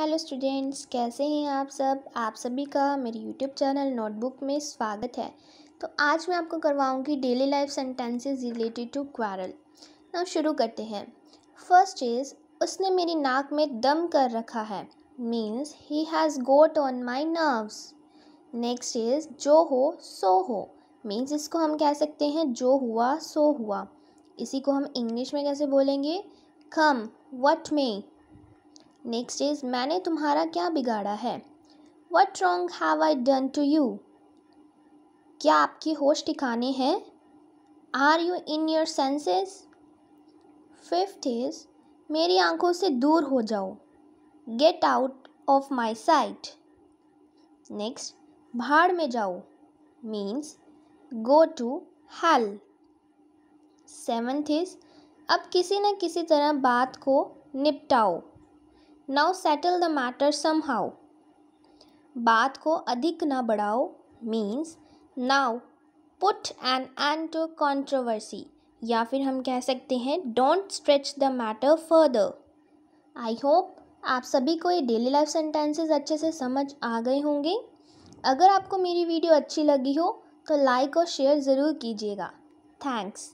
hello students कैसे हैं आप सब आप सभी का मेरे यूट्यूब चैनल नोटबुक में स्वागत है तो आज मैं आपको करवाऊंगी daily life sentences related to quarrel ना शुरू करते हैं फर्स्ट इज़ उसने मेरी नाक में दम कर रखा है means he has got on my nerves next is जो हो सो हो मीन्स इसको हम कह सकते हैं जो हुआ सो हुआ इसी को हम इंग्लिश में कैसे बोलेंगे कम वट में नेक्स्ट इज मैंने तुम्हारा क्या बिगाड़ा है what wrong have I done to you क्या आपके होश ठिकाने हैं are you in your senses fifth is मेरी आंखों से दूर हो जाओ get out of my sight next भाड़ में जाओ means go to hell seventh is अब किसी न किसी तरह बात को निपटाओ now settle the matter somehow बात को अधिक ना बढ़ाओ means now put an end to controversy या फिर हम कह सकते हैं don't stretch the matter further I hope आप सभी को ये डेली लाइफ सेंटेंसेस अच्छे से समझ आ गए होंगे अगर आपको मेरी वीडियो अच्छी लगी हो तो लाइक और शेयर ज़रूर कीजिएगा थैंक्स